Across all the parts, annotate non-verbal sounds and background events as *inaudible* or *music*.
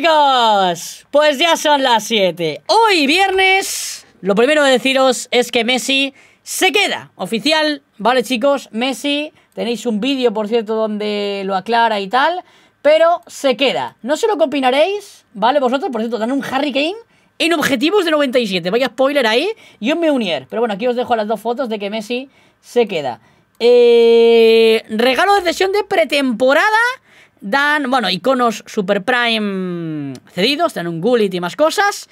chicos, pues ya son las 7. Hoy viernes, lo primero de deciros es que Messi se queda oficial, ¿vale chicos? Messi, tenéis un vídeo por cierto donde lo aclara y tal, pero se queda. No se lo que opinaréis, ¿vale? Vosotros, por cierto, dan un Harry Kane en objetivos de 97, vaya spoiler ahí, y un Meunier. Pero bueno, aquí os dejo las dos fotos de que Messi se queda. Eh, regalo de sesión de pretemporada Dan, bueno, iconos Super Prime cedidos, dan un gulit y más cosas.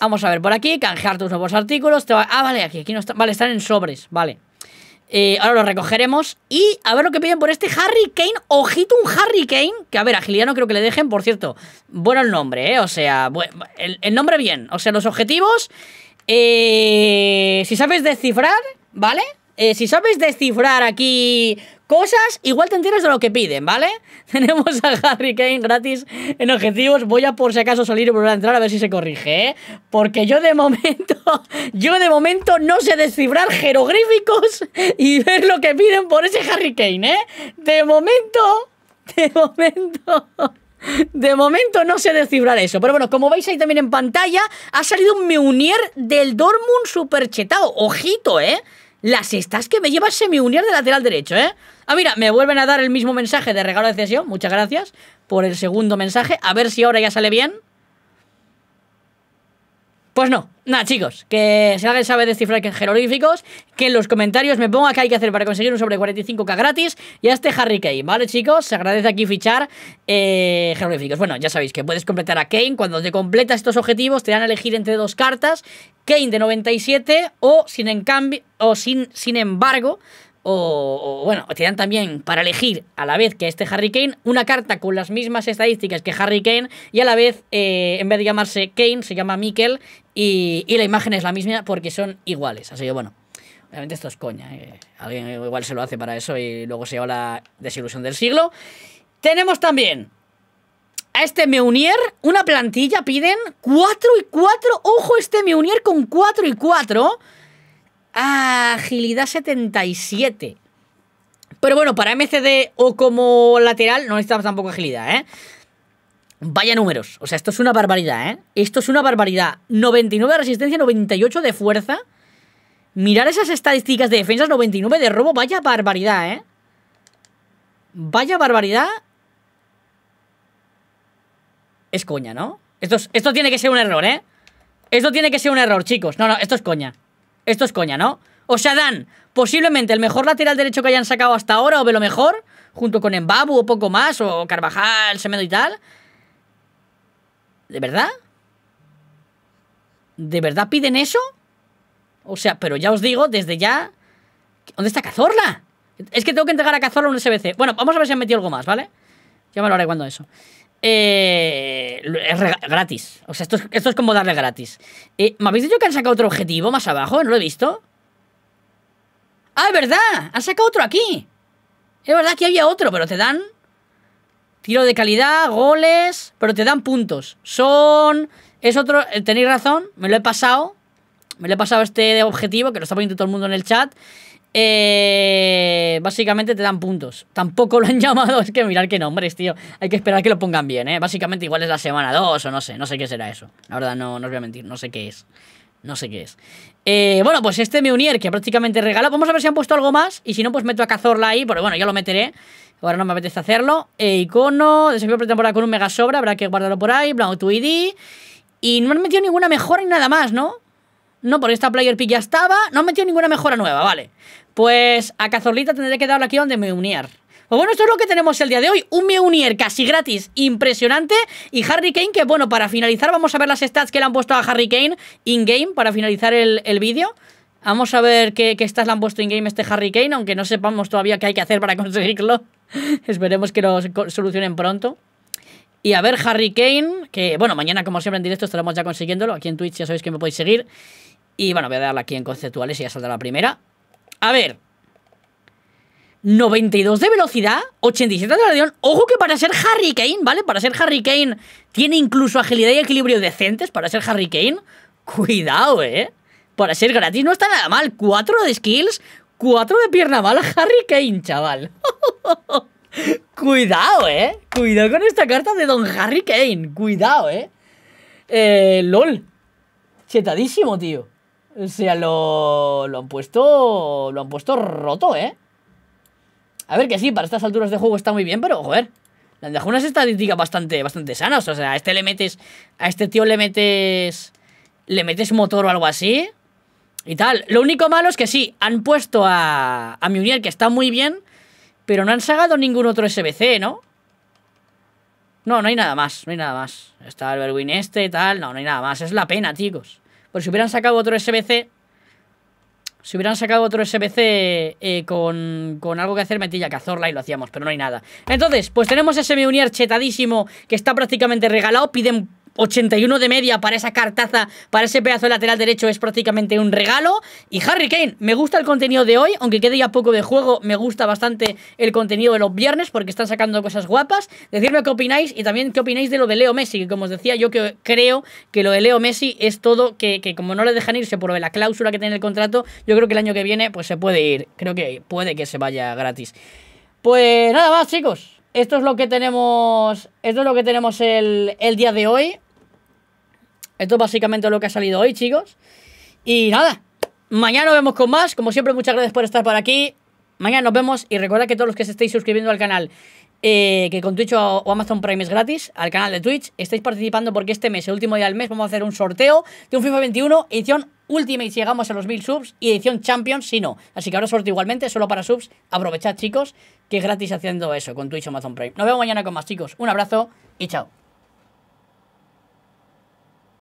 Vamos a ver por aquí, canjear tus nuevos artículos. Te ah, vale, aquí, aquí no están. Vale, están en sobres, vale. Eh, ahora los recogeremos. Y a ver lo que piden por este Harry Kane. Ojito un Harry Kane. Que a ver, a no creo que le dejen. Por cierto, bueno el nombre, ¿eh? O sea, el, nombre bien. O sea, los objetivos. Eh, si sabes descifrar, ¿vale? Eh, si sabes descifrar aquí cosas, igual te entiendes de lo que piden, ¿vale? *laughs* Tenemos a Harry Kane gratis en objetivos. Voy a por si acaso salir y volver a entrar a ver si se corrige, ¿eh? Porque yo de momento, *laughs* yo de momento no sé descifrar jeroglíficos y ver lo que piden por ese Harry Kane, ¿eh? De momento, *laughs* de momento... De momento no sé descifrar eso. Pero bueno, como veis ahí también en pantalla, ha salido un Meunier del Dortmund super chetado. Ojito, ¿eh? Las estas que me llevas semiunión de lateral derecho, ¿eh? Ah, mira, me vuelven a dar el mismo mensaje de regalo de cesión. Muchas gracias por el segundo mensaje. A ver si ahora ya sale bien. Pues no. Nada, chicos, que si alguien sabe descifrar jeroglíficos, que en los comentarios me ponga qué hay que hacer para conseguir un sobre 45k gratis y a este Harry Kane, ¿vale, chicos? Se agradece aquí fichar eh, jeroglíficos. Bueno, ya sabéis que puedes completar a Kane. Cuando te completas estos objetivos, te dan a elegir entre dos cartas, Kane de 97 o, sin, o sin, sin embargo, o, bueno, te dan también para elegir a la vez que este Harry Kane una carta con las mismas estadísticas que Harry Kane y a la vez eh, en vez de llamarse Kane se llama Mikel y, la imagen es la misma porque son iguales. Así que bueno, obviamente esto es coña. Eh. Alguien igual se lo hace para eso y luego se lleva la desilusión del siglo. Tenemos también a este Meunier una plantilla, piden 4 y 4. Ojo este Meunier con 4 y 4. Agilidad 77. Pero bueno, para MCD o como lateral no necesitamos tampoco agilidad, ¿eh? Vaya números. O sea, esto es una barbaridad, ¿eh? Esto es una barbaridad. 99 de resistencia, 98 de fuerza. Mirar esas estadísticas de defensas, 99 de robo. Vaya barbaridad, ¿eh? Vaya barbaridad. Es coña, ¿no? Esto, esto tiene que ser un error, ¿eh? Esto tiene que ser un error, chicos. No, no, esto es coña. Esto es coña, ¿no? O sea, Dan, posiblemente el mejor lateral derecho que hayan sacado hasta ahora, o ve lo mejor, junto con Embabu o poco más, o Carvajal, Semedo y tal. ¿De verdad? ¿De verdad piden eso? O sea, pero ya os digo, desde ya... ¿Dónde está Cazorla? Es que tengo que entregar a Cazorla un SBC. Bueno, vamos a ver si han metido algo más, ¿vale? Ya me lo haré cuando eso. Eh, es gratis. O sea, esto es, esto es como darle gratis. Eh, ¿Me habéis dicho que han sacado otro objetivo más abajo? ¿No lo he visto? ¡Ah, es verdad! Han sacado otro aquí. Es verdad que había otro, pero te dan tiro de calidad, goles, pero te dan puntos. Son... Es otro... Eh, tenéis razón, me lo he pasado. Me lo he pasado este objetivo, que lo está poniendo todo el mundo en el chat. Eh, básicamente te dan puntos. Tampoco lo han *laughs* llamado. Es que mirar qué nombres, tío. Hay que esperar que lo pongan bien, ¿eh? Básicamente igual es la semana 2 o no sé. No sé qué será eso. La verdad, no, nos os voy a mentir. No sé qué es. No sé qué es. Eh, bueno, pues este Meunier que prácticamente regala. Vamos a ver si han puesto algo más. Y si no, pues meto a Cazorla ahí. Pero bueno, ya lo meteré. Ahora no me apetece hacerlo. E icono. Desafío pretemporada con un mega sobra. Habrá que guardarlo por ahí. Blanco tu ID. Y no han metido ninguna mejora ni nada más, ¿no? No, por esta player pick ya estaba. No han metido ninguna mejora nueva, vale. Pues a Cazorlita tendré que darle aquí donde me unir. Pues bueno, esto es lo que tenemos el día de hoy. Un me unir casi gratis, impresionante. Y Harry Kane, que bueno, para finalizar vamos a ver las stats que le han puesto a Harry Kane in-game para finalizar el, vídeo. Vamos a ver qué, qué stats le han puesto in-game este Harry Kane, aunque no sepamos todavía qué hay que hacer para *laughs* conseguirlo. Esperemos que lo solucionen pronto. Y a ver Harry Kane, que bueno, mañana como siempre en directo estaremos ya consiguiéndolo. Aquí en Twitch ya sabéis que me podéis seguir. Y bueno, voy a darla aquí en conceptuales y ya saldrá la primera. A ver. 92 de velocidad, 87 de radión. Ojo que para ser Harry Kane, ¿vale? Para ser Harry Kane tiene incluso agilidad y equilibrio decentes para ser Harry Kane. Cuidado, ¿eh? Para ser gratis no está nada mal. 4 de skills, 4 de pierna mala, *laughs* Harry Kane, chaval. *laughs* Cuidado, ¿eh? Cuidado con esta carta de Don Harry Kane. Cuidado, ¿eh? Eh, LOL. Chetadísimo, tío. O sea, lo, lo han puesto. Lo han puesto roto, ¿eh? A ver, que sí, para estas alturas de juego está muy bien, pero joder. Le han dejado unas estadísticas bastante, bastante sanas. O sea, a este le metes. A este tío le metes. Le metes motor o algo así. Y tal. Lo único malo es que sí, han puesto a. A Mjolnir, que está muy bien. Pero no han sacado ningún otro SBC, ¿no? No, no hay nada más. No hay nada más. Está el Berwin este y tal. No, no hay nada más. Es la pena, chicos. Porque si hubieran sacado otro SBC, si hubieran sacado otro SBC eh, con, con, algo que hacer, metilla cazorla y lo hacíamos, pero no hay nada. Entonces, pues tenemos ese Meunier chetadísimo que está prácticamente regalado. Piden 81 de media para esa cartaza, para ese pedazo de lateral derecho es prácticamente un regalo. Y Harry Kane, me gusta el contenido de hoy, aunque quede ya poco de juego, me gusta bastante el contenido de los viernes porque están sacando cosas guapas. Decidme qué opináis y también qué opináis de lo de Leo Messi, que como os decía yo que creo que lo de Leo Messi es todo que, que como no le dejan irse por la cláusula que tiene el contrato, yo creo que el año que viene pues se puede ir, creo que puede que se vaya gratis. Pues nada más, chicos. Esto es lo que tenemos. Esto es lo que tenemos el, el día de hoy. Esto es básicamente lo que ha salido hoy, chicos. Y nada, mañana nos vemos con más. Como siempre, muchas gracias por estar por aquí. Mañana nos vemos y recuerda que todos los que se estéis suscribiendo al canal, eh, que con Twitch o, Amazon Prime es gratis, al canal de Twitch, estáis participando porque este mes, el último día del mes, vamos a hacer un sorteo de un FIFA 21, edición Ultimate si llegamos a los 1000 subs y edición Champions si no. Así que ahora sorteo igualmente, solo para subs. Aprovechad, chicos, que es gratis haciendo eso con Twitch o Amazon Prime. Nos vemos mañana con más, chicos. Un abrazo y chao.